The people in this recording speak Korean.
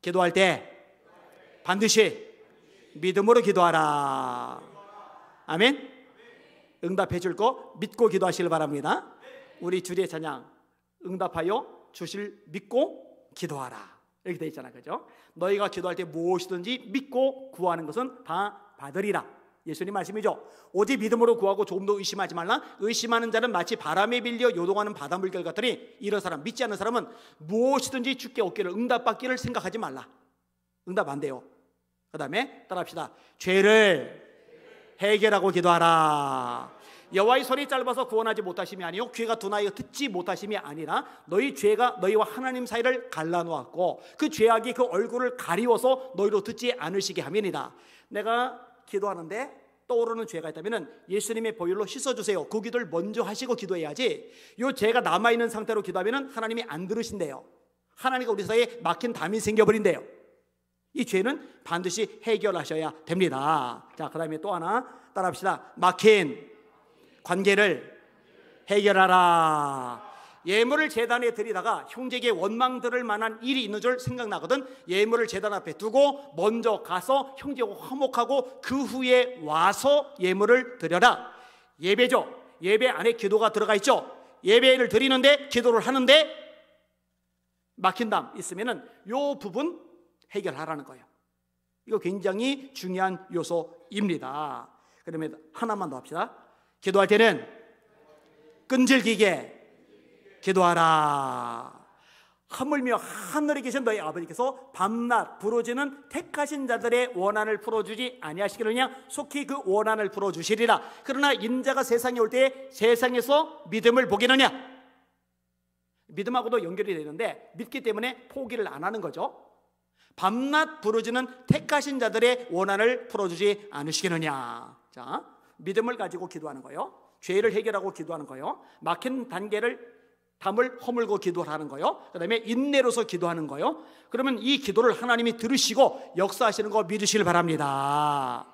기도할 때 반드시 믿음으로 기도하라. 아멘. 응답해 줄 거 믿고 기도하시길 바랍니다. 우리 주리의 찬양 응답하여 주실 믿고 기도하라. 이렇게 돼 있잖아. 그죠? 너희가 기도할 때 무엇이든지 믿고 구하는 것은 다 받으리라. 예수님 말씀이죠. 오직 믿음으로 구하고 조금 도 의심하지 말라. 의심하는 자는 마치 바람에 빌려 요동하는 바다 물결 같더니 이런 사람 믿지 않는 사람은 무엇이든지 죽게 얻기를 응답받기를 생각하지 말라. 응답 안 돼요. 그다음에 따라합시다. 죄를 해결하고 기도하라. 여호와의 손이 짧아서 구원하지 못하심이 아니요 귀가 둔하여 듣지 못하심이 아니라 너희 죄가 너희와 하나님 사이를 갈라놓았고 그 죄악이 그 얼굴을 가리워서 너희로 듣지 않으시게 함이니라. 내가 기도하는데 떠오르는 죄가 있다면 예수님의 보혈로 씻어주세요. 그 기도를 먼저 하시고 기도해야지 요 죄가 남아있는 상태로 기도하면 하나님이 안 들으신대요. 하나님과 우리 사이에 막힌 담이 생겨버린대요. 이 죄는 반드시 해결하셔야 됩니다. 자, 그 다음에 또 하나 따라합시다. 막힌 관계를 해결하라. 예물을 재단에 드리다가 형제에게 원망들을 만한 일이 있는 줄 생각나거든 예물을 재단 앞에 두고 먼저 가서 형제하고 화목하고 그 후에 와서 예물을 드려라 예배죠 예배 안에 기도가 들어가 있죠 예배를 드리는데 기도를 하는데 막힌 담 있으면은 요 부분 해결하라는 거예요 이거 굉장히 중요한 요소입니다 그러면 하나만 더 합시다 기도할 때는 끈질기게 기도하라. 하물며 하늘에 계신 너희 아버지께서 밤낮 부르짖는 택하신 자들의 원한을 풀어주지 아니하시기를냐 속히 그 원한을 풀어주시리라 그러나 인자가 세상에 올 때에 세상에서 믿음을 보기느냐 믿음하고도 연결이 되는데 믿기 때문에 포기를 안 하는 거죠 밤낮 부르짖는 택하신 자들의 원한을 풀어주지 않으시겠느냐 자 믿음을 가지고 기도하는 거요 죄를 해결하고 기도하는 거요 막힌 단계를 담을 허물고 기도하는 거요. 그다음에 인내로서 기도하는 거요. 그러면 이 기도를 하나님이 들으시고 역사하시는 거 믿으시길 바랍니다.